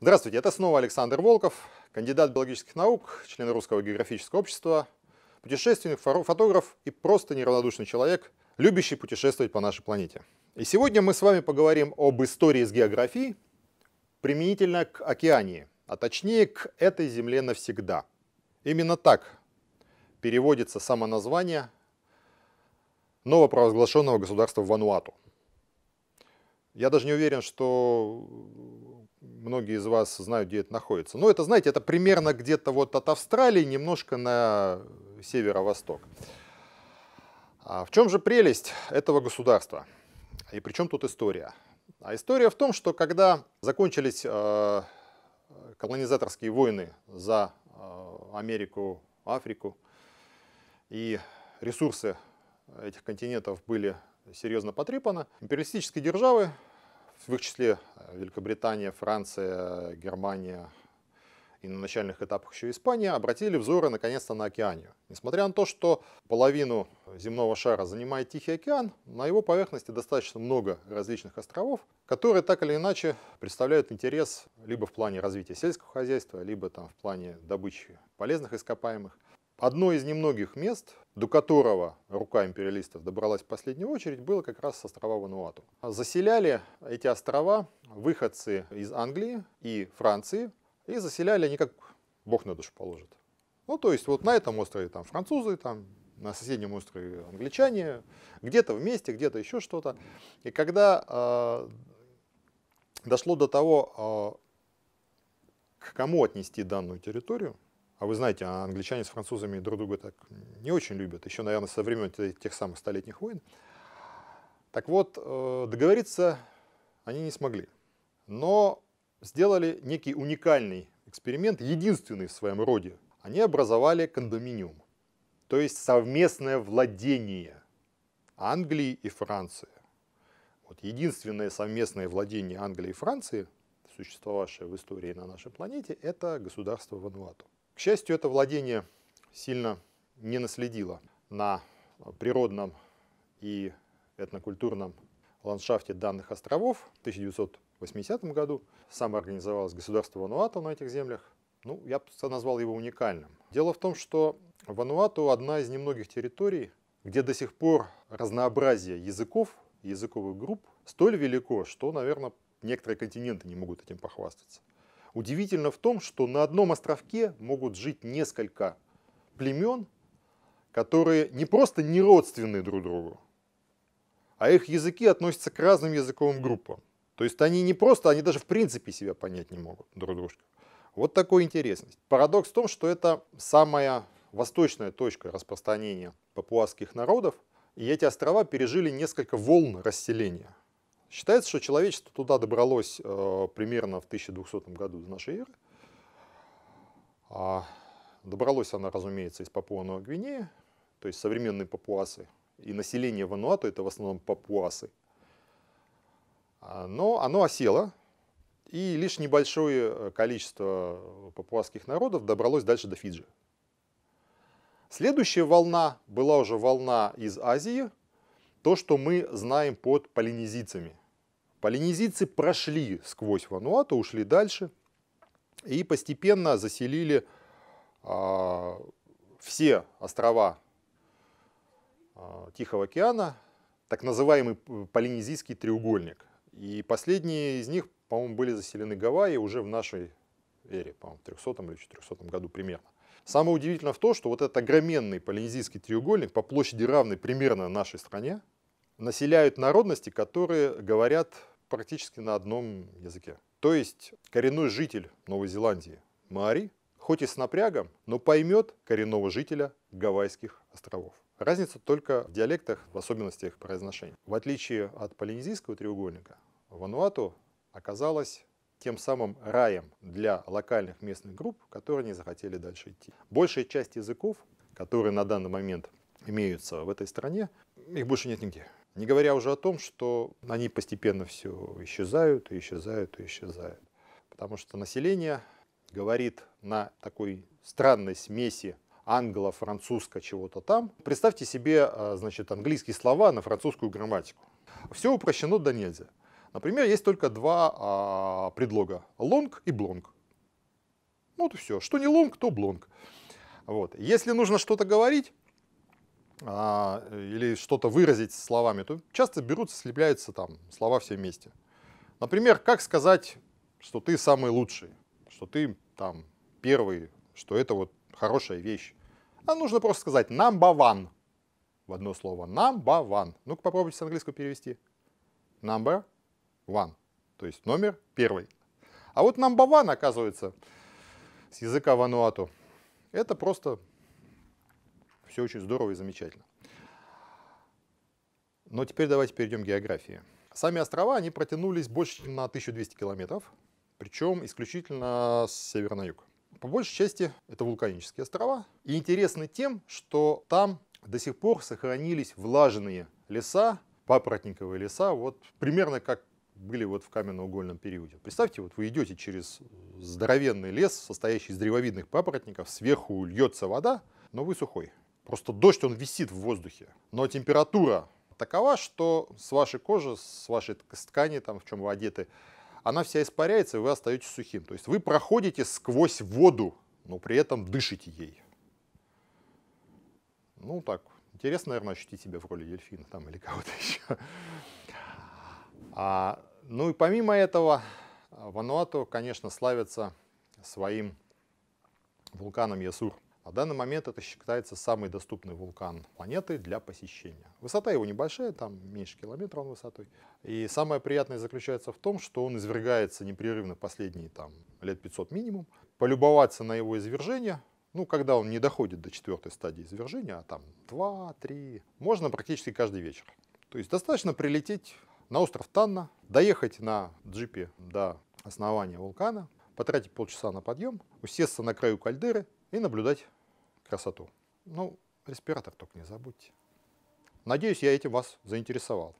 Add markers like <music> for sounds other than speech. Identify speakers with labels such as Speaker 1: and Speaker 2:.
Speaker 1: Здравствуйте, это снова Александр Волков, кандидат биологических наук, член Русского географического общества, путешественник, фотограф и просто неравнодушный человек, любящий путешествовать по нашей планете. И сегодня мы с вами поговорим об истории с географией, применительно к океании, а точнее к этой земле навсегда. Именно так переводится само название новопровозглашенного государства Вануату. Я даже не уверен, что многие из вас знают, где это находится. Но ну, это, знаете, это примерно где-то вот от Австралии, немножко на северо-восток. А в чем же прелесть этого государства? И при чем тут история? А история в том, что когда закончились э, колонизаторские войны за э, Америку, Африку, и ресурсы этих континентов были серьезно потрепаны, империалистические державы в их числе э, Великобритания, Франция, Германия и на начальных этапах еще Испания, обратили взоры наконец-то на океанию. Несмотря на то, что половину земного шара занимает Тихий океан, на его поверхности достаточно много различных островов, которые так или иначе представляют интерес либо в плане развития сельского хозяйства, либо там в плане добычи полезных ископаемых. Одно из немногих мест, до которого рука империалистов добралась в последнюю очередь, было как раз с острова Вануату. Заселяли эти острова выходцы из Англии и Франции, и заселяли они как бог на душу положит. Ну, то есть вот на этом острове там французы, там на соседнем острове англичане, где-то вместе, где-то еще что-то. И когда э, дошло до того, э, к кому отнести данную территорию, а вы знаете, а англичане с французами друг друга так не очень любят, еще, наверное, со времен тех самых столетних войн. Так вот, э, договориться они не смогли. Но сделали некий уникальный эксперимент, единственный в своем роде. Они образовали кондоминиум, то есть совместное владение Англии и Франции. Вот единственное совместное владение Англии и Франции, существовавшее в истории на нашей планете, это государство Вануату. К счастью, это владение сильно не наследило на природном и этнокультурном ландшафте данных островов. В 1980 году самоорганизовалось государство Вануату на этих землях. Ну, я назвал его уникальным. Дело в том, что Вануату одна из немногих территорий, где до сих пор разнообразие языков, языковых групп столь велико, что, наверное, некоторые континенты не могут этим похвастаться. Удивительно в том, что на одном островке могут жить несколько племен, которые не просто не родственны друг другу, а их языки относятся к разным языковым группам. То есть они не просто, они даже в принципе себя понять не могут друг дружка. Вот такой интересность. Парадокс в том, что это самая восточная точка распространения папуасских народов, и эти острова пережили несколько волн расселения. Считается, что человечество туда добралось э, примерно в 1200 году до нашей эры. А добралось она, разумеется, из Папуа-Новой Гвинеи, то есть современные папуасы. И население Вануату это в основном папуасы. А, но оно осело, и лишь небольшое э, количество папуасских народов добралось дальше до Фиджи. Следующая волна была уже волна из Азии, то, что мы знаем под полинезийцами. Полинезийцы прошли сквозь Вануату, ушли дальше и постепенно заселили э, все острова э, Тихого океана, так называемый полинезийский треугольник. И последние из них, по-моему, были заселены Гавайи уже в нашей эре, по-моему, в 300 или 400 году примерно. Самое удивительное в том, что вот этот огроменный полинезийский треугольник по площади равный примерно нашей стране, населяют народности, которые говорят практически на одном языке. То есть коренной житель Новой Зеландии Маори, хоть и с напрягом, но поймет коренного жителя Гавайских островов. Разница только в диалектах, в особенностях произношения. В отличие от полинезийского треугольника, Вануату оказалась тем самым раем для локальных местных групп, которые не захотели дальше идти. Большая часть языков, которые на данный момент имеются в этой стране, их больше нет нигде. Не говоря уже о том, что они постепенно все исчезают и исчезают и исчезают. Потому что население говорит на такой странной смеси англо-французско чего-то там. Представьте себе, а, значит, английские слова на французскую грамматику. Все упрощено до нельзя. Например, есть только два а, предлога – лонг и блонг. Ну вот и все. Что не лонг, то блонг. Вот. Если нужно что-то говорить, а, или что-то выразить словами, то часто берутся, слепляются там слова все вместе. Например, как сказать, что ты самый лучший, что ты там первый, что это вот хорошая вещь. А нужно просто сказать number one. В одно слово number one. Ну-ка попробуйте с английского перевести. Number one. То есть номер первый. А вот number one, оказывается, с языка Вануату, это просто все очень здорово и замечательно. Но теперь давайте перейдем к географии. Сами острова, они протянулись больше, чем на 1200 километров, причем исключительно с севера на юг. По большей части это вулканические острова. И интересны тем, что там до сих пор сохранились влажные леса, папоротниковые леса, вот примерно как были вот в каменноугольном периоде. Представьте, вот вы идете через здоровенный лес, состоящий из древовидных папоротников, сверху льется вода, но вы сухой. Просто дождь, он висит в воздухе. Но температура такова, что с вашей кожи, с вашей ткани, там, в чем вы одеты, она вся испаряется, и вы остаетесь сухим. То есть вы проходите сквозь воду, но при этом дышите ей. Ну так, интересно, наверное, ощутить себя в роли дельфина там или кого-то <laughs> еще. А, ну и помимо этого, а, Вануату, конечно, славится своим вулканом Ясур – на данный момент это считается самый доступный вулкан планеты для посещения. Высота его небольшая, там меньше километра он высотой. И самое приятное заключается в том, что он извергается непрерывно последние там, лет 500 минимум. Полюбоваться на его извержение ну, когда он не доходит до четвертой стадии извержения, а там 2-3, можно практически каждый вечер. То есть достаточно прилететь на остров Танна, доехать на джипе до основания вулкана, потратить полчаса на подъем, усесться на краю кальдеры и наблюдать красоту. Ну, респиратор только не забудьте. Надеюсь, я этим вас заинтересовал.